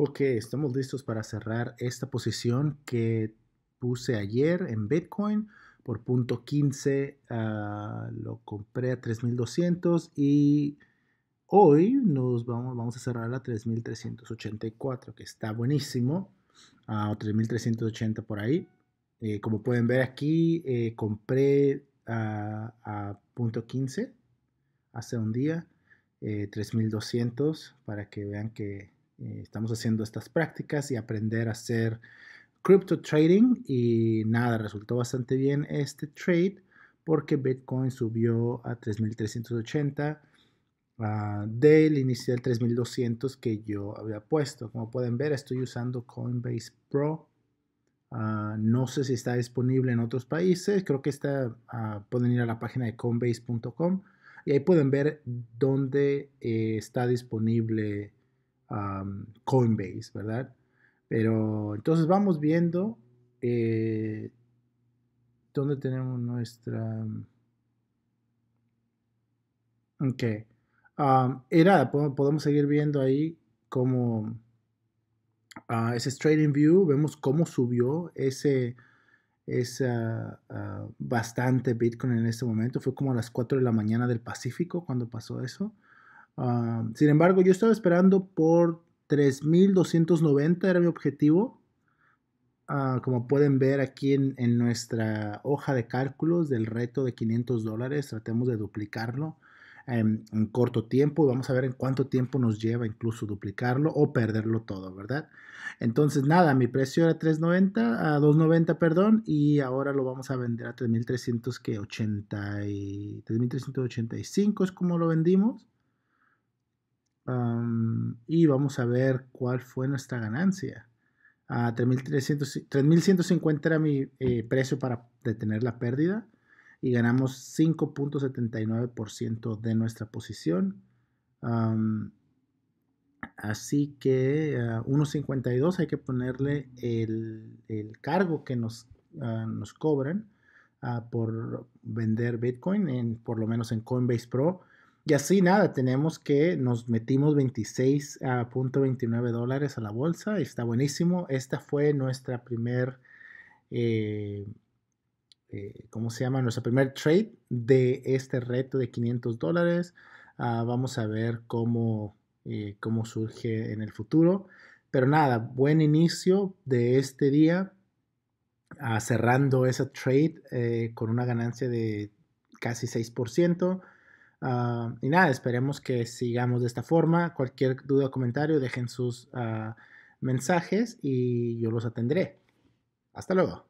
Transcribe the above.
Ok, estamos listos para cerrar esta posición que puse ayer en Bitcoin por punto 15. Ah, lo compré a 3200 y hoy nos vamos, vamos a cerrar a 3384, que está buenísimo, ah, a 3380 por ahí. Eh, como pueden ver aquí, eh, compré a punto 15 hace un día, 3200 eh, para que vean que eh, estamos haciendo estas prácticas y aprender a hacer crypto trading y nada, resultó bastante bien este trade porque Bitcoin subió a 3.380 ah, del inicial 3.200 que yo había puesto. Como pueden ver, estoy usando Coinbase Pro. Ah, no sé si está disponible en otros países. Creo que está, ah, pueden ir a la página de coinbase.com y ahí pueden ver dónde eh, está disponible Coinbase, ¿verdad? Pero entonces vamos viendo eh, dónde tenemos nuestra... Ok. Um, podemos seguir viendo ahí cómo uh, ese trading view, vemos cómo subió ese es ah, bastante Bitcoin en este momento. Fue como a las 4 de la mañana del Pacífico cuando pasó eso sin embargo, yo estaba esperando por 3290, era mi objetivo. Ah, como pueden ver aquí en, nuestra hoja de cálculos del reto de 500 dólares, tratemos de duplicarlo en, corto tiempo vamos a ver en cuánto tiempo nos lleva incluso duplicarlo o perderlo todo, ¿verdad? Entonces, nada, mi precio era 390, 290, ah, perdón, y ahora lo vamos a vender a 3385, es como lo vendimos y vamos a ver cuál fue nuestra ganancia. 3.150 ah, era mi eh, precio para detener la pérdida y ganamos 5.79% de nuestra posición. así que 1.52 ah, hay que ponerle el, cargo que nos, ah, nos cobran por vender Bitcoin, en, por lo menos en Coinbase Pro y así nada, tenemos que nos metimos 26.29 dólares a la bolsa, está buenísimo. Esta fue nuestra primer, eh, eh, ¿cómo se llama? Nuestra primer trade de este reto de 500 dólares. Ah, vamos a ver cómo, eh, cómo surge en el futuro. Pero nada, buen inicio de este día, ah, cerrando esa trade con una ganancia de casi 6%. Ah, y nada, esperemos que sigamos de esta forma. Cualquier duda o comentario, dejen sus ah, mensajes y yo los atendré. Hasta luego.